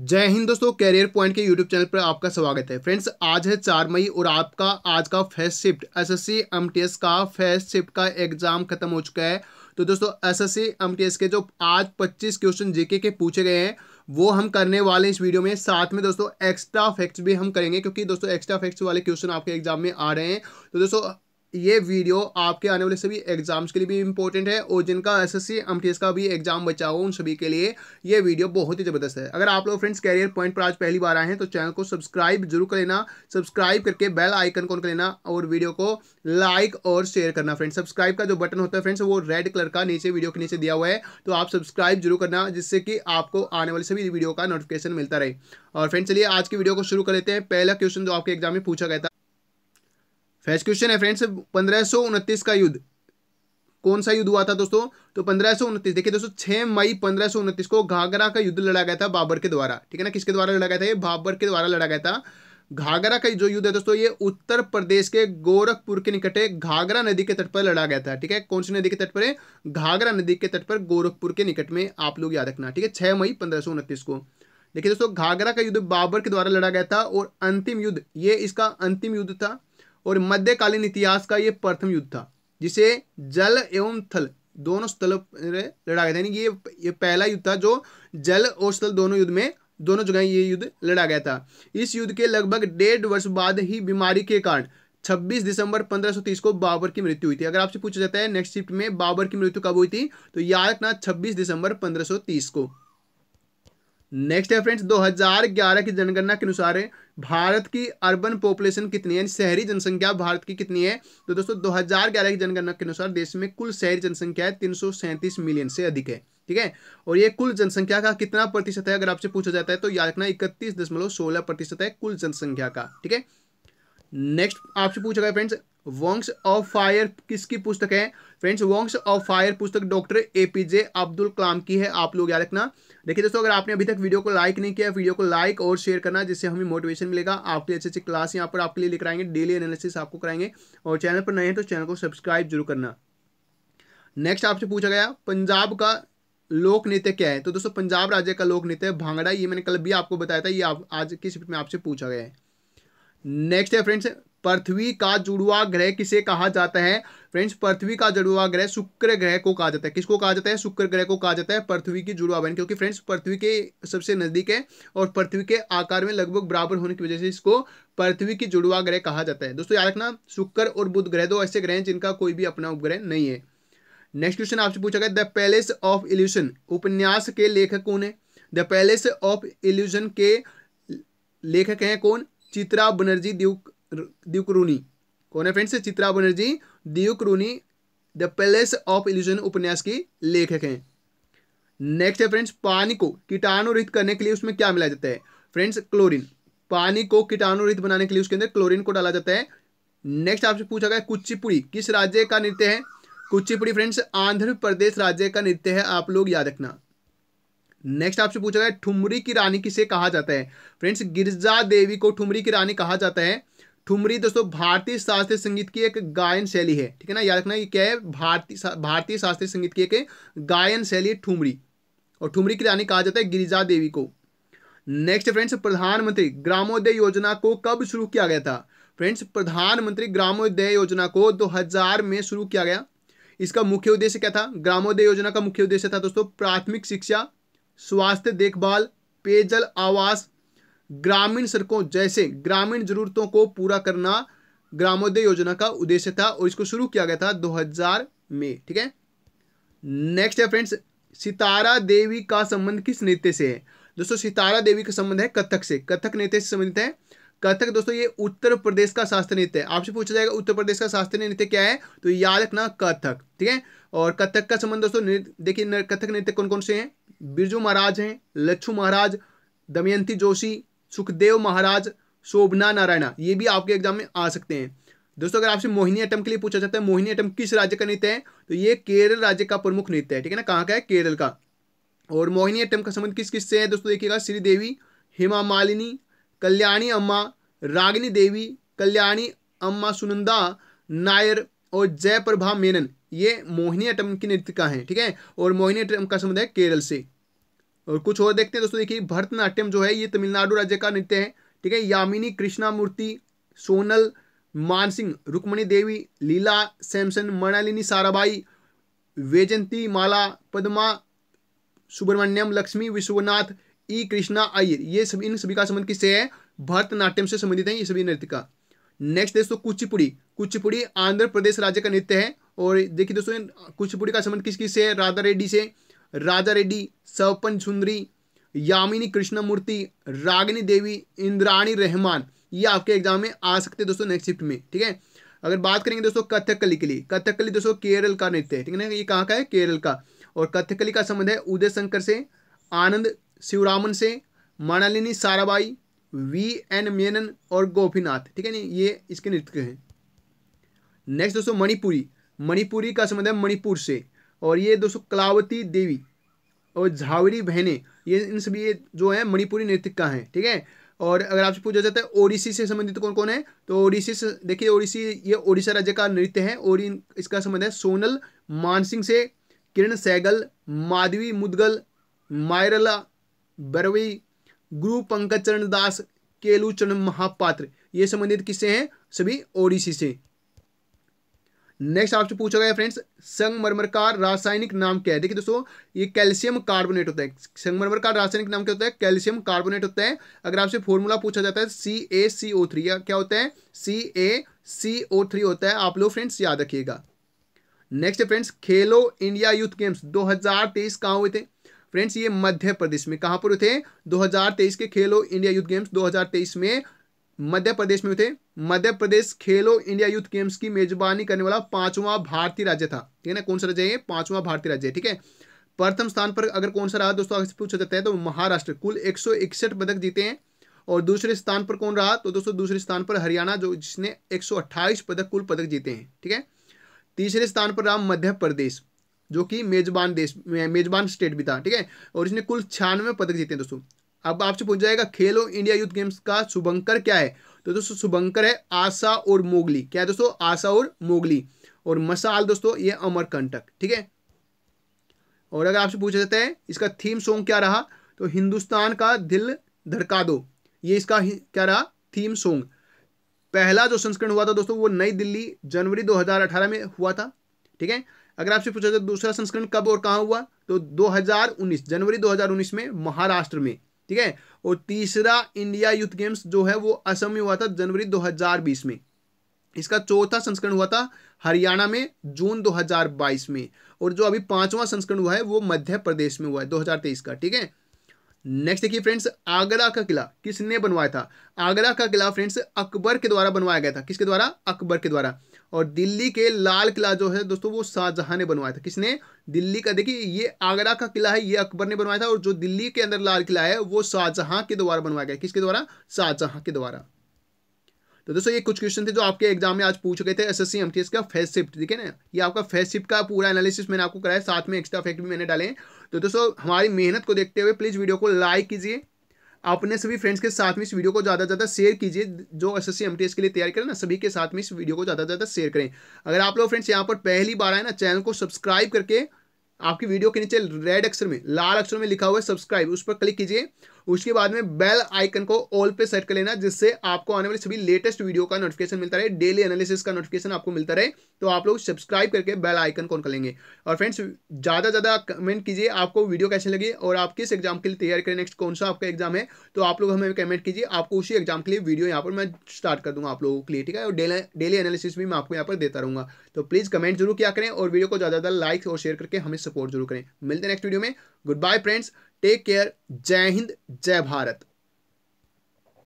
जय हिंद दोस्तों कैरियर पॉइंट के यूट्यूब चैनल पर आपका स्वागत है फ्रेंड्स आज है चार मई और आपका आज का फर्स्ट शिफ्ट एसएससी एमटीएस का फर्स्ट शिफ्ट का एग्जाम खत्म हो चुका है तो दोस्तों एसएससी एमटीएस के जो आज 25 क्वेश्चन जीके के पूछे गए हैं वो हम करने वाले इस वीडियो में साथ में दोस्तों एक्स्ट्रा फैक्ट्स भी हम करेंगे क्योंकि दोस्तों एक्स्ट्रा फैक्ट्स वाले क्वेश्चन आपके एग्जाम में आ रहे हैं तो दोस्तों ये वीडियो आपके आने वाले सभी एग्जाम्स के लिए भी इंपॉर्टेंट है और जिनका एसएससी एमटीएस का भी एग्जाम बचा हो उन सभी के लिए ये वीडियो बहुत ही ज़बरदस्त है अगर आप लोग फ्रेंड्स कैरियर पॉइंट पर आज पहली बार आए हैं तो चैनल को सब्सक्राइब जरूर कर लेना सब्सक्राइब करके बेल आइकन कौन कर लेना और वीडियो को लाइक और शेयर करना फ्रेंड्स सब्सक्राइब का जो बटन होता है फ्रेंड्स वो रेड कलर का नीचे वीडियो के नीचे दिया हुआ है तो आप सब्सक्राइब जरूर करना जिससे कि आपको आने वाले सभी वीडियो का नोटिफिकेशन मिलता रहे और फ्रेंड्स चलिए आज की वीडियो को शुरू कर लेते हैं पहला क्वेश्चन जो आपके एग्जाम में पूछा गया था फर्स्ट क्वेश्चन है फ्रेंड्स पंद्रह का युद्ध कौन सा युद्ध हुआ था दोस्तों तो पंद्रह देखिए दोस्तों छह मई पंद्रह को घाघरा का युद्ध लड़ा गया था बाबर के द्वारा ठीक है ना किसके द्वारा लड़ा गया था ये बाबर के द्वारा लड़ा गया था घाघरा का जो युद्ध है दोस्तों ये उत्तर प्रदेश के गोरखपुर के निकट घाघरा नदी के तट पर लड़ा गया था ठीक है कौन सी नदी के तट पर है घाघरा नदी के तट पर गोरखपुर के निकट में आप लोग याद रखना ठीक है छह मई पंद्रह को देखिए दोस्तों घाघरा का युद्ध बाबर के द्वारा लड़ा गया था और अंतिम युद्ध ये इसका अंतिम युद्ध था और मध्यकालीन इतिहास का ये प्रथम युद्ध था जिसे जल एवं थल दोनों स्थल लड़ा गया था यानी कि ये ये पहला युद्ध था जो जल और स्थल दोनों युद्ध में दोनों जगह ये युद्ध लड़ा गया था इस युद्ध के लगभग डेढ़ वर्ष बाद ही बीमारी के कारण 26 दिसंबर 1530 को बाबर की मृत्यु हुई थी अगर आपसे पूछा जाता है नेक्स्ट शिफ्ट में बाबर की मृत्यु कब हुई थी तो याद रखना 26 दिसंबर 1530 को नेक्स्ट है फ्रेंड्स 2011 की जनगणना के अनुसार भारत की अर्बन पॉपुलेशन कितनी है शहरी जनसंख्या भारत की कितनी है तो दोस्तों 2011 की जनगणना के अनुसार देश में कुल शहरी जनसंख्या है तीन मिलियन से अधिक है ठीक है और ये कुल जनसंख्या का कितना प्रतिशत है अगर आपसे पूछा जाता है तो याद रखना इकतीस दशमलव सोलह प्रतिशत है कुल जनसंख्या का ठीक है नेक्स्ट आपसे पूछा गया फ्रेंड्स वंग्स ऑफ फायर किसकी पुस्तक है फ्रेंड्स वॉन्ग्स ऑफ फायर पुस्तक डॉक्टर एपीजे अब्दुल कलाम की है आप लोग याद रखना देखिए दोस्तों अगर आपने अभी तक वीडियो को लाइक नहीं किया वीडियो को लाइक और शेयर करना जिससे हमें मोटिवेशन मिलेगा आपके अच्छे अच्छे क्लास यहाँ पर आपके लिए लिख आएंगे डेली एनालिसिस आपको कराएंगे और चैनल पर नए हैं तो चैनल को सब्सक्राइब जरूर करना नेक्स्ट आपसे पूछा गया पंजाब का लोक नृत्य क्या है तो दोस्तों पंजाब राज्य का लोक नृत्य भांगड़ा ये मैंने कल भी आपको बताया था ये आप, आज की में आपसे पूछा गया है नेक्स्ट है फ्रेंड्स पृथ्वी का जुड़वा ग्रह किसे कहा जाता है फ्रेंड्स पृथ्वी का जुड़वा ग्रह शुक्र ग्रह को कहा जाता है किसको कहा जाता है शुक्र ग्रह को कहा जाता है पृथ्वी की जुड़वा बहन क्योंकि फ्रेंड्स पृथ्वी के सबसे नजदीक है और पृथ्वी के आकार में लगभग बराबर होने की वजह से इसको पृथ्वी की जुड़वा ग्रह कहा जाता है दोस्तों याद रखना शुक्र और बुध ग्रह दो ऐसे ग्रह हैं जिनका कोई भी अपना उपग्रह नहीं है नेक्स्ट क्वेश्चन आपसे पूछा गया द पैलेस ऑफ इल्यूशन उपन्यास के लेखक कौन है द पैलेस ऑफ इल्यूशन के लेखक हैं कौन चित्रा बनर्जी द्यूक द्यूक्रूनी कौन है friends Chitra Banerjee Divakaruni the palace of illusion उपन्यास की लेखक हैं नेक्स्ट है फ्रेंड्स पानी को कीटाणुरहित करने के लिए उसमें क्या मिलाया जाता है फ्रेंड्स क्लोरीन पानी को कीटाणुरहित बनाने के लिए उसके अंदर क्लोरीन को डाला जाता है नेक्स्ट आपसे पूछा गया कुचिपुड़ी किस राज्य का नृत्य है कुचिपुड़ी फ्रेंड्स आंध्र प्रदेश राज्य का नृत्य है आप लोग याद रखना नेक्स्ट आपसे पूछा गया ठुमरी की रानी किसे कहा जाता है फ्रेंड्स गिरजा देवी को ठुमरी की रानी कहा जाता है ठुमरी दोस्तों भारतीय शास्त्रीय संगीत की एक गायन शैली है ठीक है ना याद रखना ये क्या है भारतीय भारतीय शास्त्रीय संगीत की एक गायन शैली है ठुमरी और ठुमरी की रानी कहा जाता है गिरिजा देवी को नेक्स्ट फ्रेंड्स प्रधानमंत्री ग्रामोदय योजना को कब शुरू किया गया था फ्रेंड्स प्रधानमंत्री ग्रामोदय योजना को दो में शुरू किया गया इसका मुख्य उद्देश्य क्या था ग्रामोदय योजना का मुख्य उद्देश्य था दोस्तों प्राथमिक शिक्षा स्वास्थ्य देखभाल पेयजल आवास ग्रामीण सड़कों जैसे ग्रामीण जरूरतों को पूरा करना ग्रामोदय योजना का उद्देश्य था और इसको शुरू किया गया था 2000 में ठीक है नेक्स्ट है फ्रेंड्स सितारा देवी का संबंध किस नृत्य से है दोस्तों सितारा देवी का संबंध है कथक से कथक नृत्य से संबंधित है कथक दोस्तों ये उत्तर प्रदेश का शास्त्रीय नृत्य है आपसे पूछा जाएगा उत्तर प्रदेश का शास्त्रीय नृत्य क्या है तो याद रखना कथक ठीक है और कथक का संबंध दोस्तों देखिए कथक नृत्य कौन कौन से हैं बिरजू महाराज हैं लच्छू महाराज दमयंती जोशी सुखदेव महाराज शोभना नारायण ये भी आपके एग्जाम में आ सकते हैं दोस्तों अगर आपसे मोहिनी अटम के लिए पूछा जाता है मोहिनी अटम किस राज्य का नृत्य है तो ये केरल राज्य का प्रमुख नृत्य है ठीक है ना कहाँ का है केरल का और मोहिनी अटम का संबंध किस किस से है दोस्तों देखिएगा श्रीदेवी हेमा मालिनी कल्याणी अम्मा रागिनी देवी कल्याणी अम्मा सुनंदा नायर और जयप्रभा मेनन ये मोहिनी अटम की नृत्य का है ठीक है और मोहिनी अटम का संबंध है केरल से और कुछ और देखते हैं दोस्तों देखिए भरतनाट्यम जो है ये तमिलनाडु राज्य का नृत्य है ठीक है यामिनी कृष्णामूर्ति सोनल मानसिंह रुक्मणी देवी लीला सैमसन मणालिनी साराभाई वेजंती माला पद्मा सुब्रमण्यम लक्ष्मी विश्वनाथ ई कृष्णा अय्यर ये सब इन सभी का संबंध किससे है भरतनाट्यम से संबंधित है ये सभी नृत्य का नेक्स्ट दोस्तों कुचिपुड़ी कुचिपुड़ी आंध्र प्रदेश राज्य का नृत्य है और देखिए दोस्तों कुचिपुड़ी का संबंध किस किस से है राधा रेड्डी से राजा रेड्डी सवपन सुंदरी यामिनी कृष्णमूर्ति रागिनी देवी इंद्राणी रहमान ये आपके एग्जाम में आ सकते हैं दोस्तों नेक्स्ट शिफ्ट में ठीक है अगर बात करेंगे दोस्तों कथकली के लिए कथकली दोस्तों केरल का नृत्य है ठीक है ना ये कहाँ का है केरल का और कथकली का संबंध है उदय शंकर से आनंद शिवरामन से मणालिनी साराबाई वी एन मेनन और गोपीनाथ ठीक है ना ये इसके नृत्य हैं नेक्स्ट दोस्तों मणिपुरी मणिपुरी का संबंध है मणिपुर से और ये दोस्तों कलावती देवी और झावरी बहनें ये इन सभी ये जो है मणिपुरी नृत्य का हैं ठीक है और अगर आपसे पूछा जाता है ओडिसी से संबंधित कौन कौन है तो ओडिसी से देखिए ओडिसी ये ओडिशा राज्य का नृत्य है और इसका संबंध है सोनल मानसिंह से किरण सैगल माधवी मुदगल मायरला बरवी गुरु पंकज चरण दास केलू चरण महापात्र ये संबंधित किससे हैं सभी ओडिसी से नेक्स्ट आपसे पूछा गया फ्रेंड्स संगमरमर का रासायनिक नाम क्या है देखिए दोस्तों ये कैल्शियम कार्बोनेट होता है संगमरमर का रासायनिक नाम क्या होता है कैल्शियम कार्बोनेट होता है अगर आपसे फॉर्मूला पूछा जाता है सी ए सी ओ थ्री या क्या होता है सी ए सी ओ थ्री होता है आप लोग फ्रेंड्स याद रखिएगा next friends Khelo India youth games तेईस कहाँ हुए थे फ्रेंड्स ये मध्य प्रदेश में कहाँ पर हुए थे तेईस के खेलो इंडिया यूथ गेम्स तेईस में मध्य प्रदेश में थे मध्य प्रदेश खेलो इंडिया यूथ गेम्स की मेजबानी करने वाला पांचवा भारतीय राज्य था ठीक है ना कौन सा राज्य है पांचवा भारतीय राज्य ठीक है प्रथम स्थान पर अगर कौन सा रहा दोस्तों पूछा जाता है तो महाराष्ट्र कुल एक पदक जीते हैं और दूसरे स्थान पर कौन रहा तो दोस्तों दूसरे स्थान पर हरियाणा जो जिसने एक पदक कुल पदक जीते हैं ठीक है तीसरे स्थान पर रहा मध्य प्रदेश जो कि मेजबान देश मेजबान स्टेट भी था ठीक है और इसने कुल छियानवे पदक जीते हैं दोस्तों अब आपसे पूछ जाएगा खेलो इंडिया यूथ गेम्स का शुभंकर क्या है तो दोस्तों शुभंकर है आशा और मोगली क्या है दोस्तों आशा और मोगली और मसाल दोस्तों ये अमरकंटक ठीक है और अगर आपसे पूछा जाता है इसका थीम सॉन्ग क्या रहा तो हिंदुस्तान का दिल धड़का दो ये इसका क्या रहा थीम सॉन्ग पहला जो संस्करण हुआ था दोस्तों वो नई दिल्ली जनवरी 2018 में हुआ था ठीक है अगर आपसे पूछा जाए दूसरा संस्करण कब और कहाँ हुआ तो 2019 जनवरी 2019 में महाराष्ट्र में ठीक है और तीसरा इंडिया यूथ गेम्स जो है वो असम में हुआ था जनवरी 2020 में इसका चौथा संस्करण हुआ था हरियाणा में जून 2022 में और जो अभी पांचवां संस्करण हुआ है वो मध्य प्रदेश में हुआ है 2023 का ठीक है नेक्स्ट देखिए फ्रेंड्स आगरा का किला किसने बनवाया था आगरा का किला फ्रेंड्स अकबर के द्वारा बनवाया गया था किसके द्वारा अकबर के द्वारा और दिल्ली के लाल किला जो है दोस्तों वो शाहजहां ने बनवाया था किसने दिल्ली का देखिए ये आगरा का किला है ये अकबर ने बनवाया था और जो दिल्ली के अंदर लाल किला है वो शाहजहां के द्वारा बनवाया गया किसके द्वारा शाहजहां के द्वारा तो दोस्तों ये कुछ क्वेश्चन थे जो आपके एग्जाम में आज पूछ गए थे S S C M T का फेस शिफ्ट ठीक है ना ये आपका फेस शिफ्ट का पूरा एनालिसिस मैंने आपको कराया साथ में एक्स्ट्रा फैक्ट भी मैंने डाले तो दोस्तों हमारी मेहनत को देखते हुए प्लीज़ वीडियो को लाइक कीजिए अपने सभी फ्रेंड्स के साथ में इस वीडियो को ज़्यादा से ज़्यादा शेयर कीजिए जो एस एस के लिए तैयार करें ना सभी के साथ में इस वीडियो को ज़्यादा से ज़्यादा शेयर करें अगर आप लोग फ्रेंड्स यहाँ पर पहली बार आए ना चैनल को सब्सक्राइब करके आपकी वीडियो के नीचे रेड अक्षर में लाल अक्षर में लिखा हुआ है सब्सक्राइब उस पर क्लिक कीजिए उसके बाद में बेल आइकन को ऑल पे सेट कर लेना जिससे आपको आने वाली सभी लेटेस्ट वीडियो का नोटिफिकेशन मिलता रहे डेली एनालिसिस का नोटिफिकेशन आपको मिलता रहे तो आप लोग सब्सक्राइब करके बेल आइकन कौन कर लेंगे और फ्रेंड्स ज़्यादा ज़्यादा कमेंट कीजिए आपको वीडियो कैसे लगी और आप किस एग्जाम के लिए तैयारी करें नेक्स्ट कौन सा आपका एग्जाम है तो आप लोग हमें कमेंट कीजिए आपको उसी एग्जाम के लिए वीडियो यहाँ पर मैं स्टार्ट कर दूंगा आप लोगों के लिए ठीक है और डेली डेली एनालिसिस भी मैं आपको यहाँ पर देता रहूँगा तो प्लीज़ कमेंट जरूर किया करें और वीडियो को ज़्यादा ज़्यादा लाइक और शेयर करके हमें सपोर्ट जरूर करें मिलते हैं नेक्स्ट वीडियो में goodbye friends take care जय हिंद जय भारत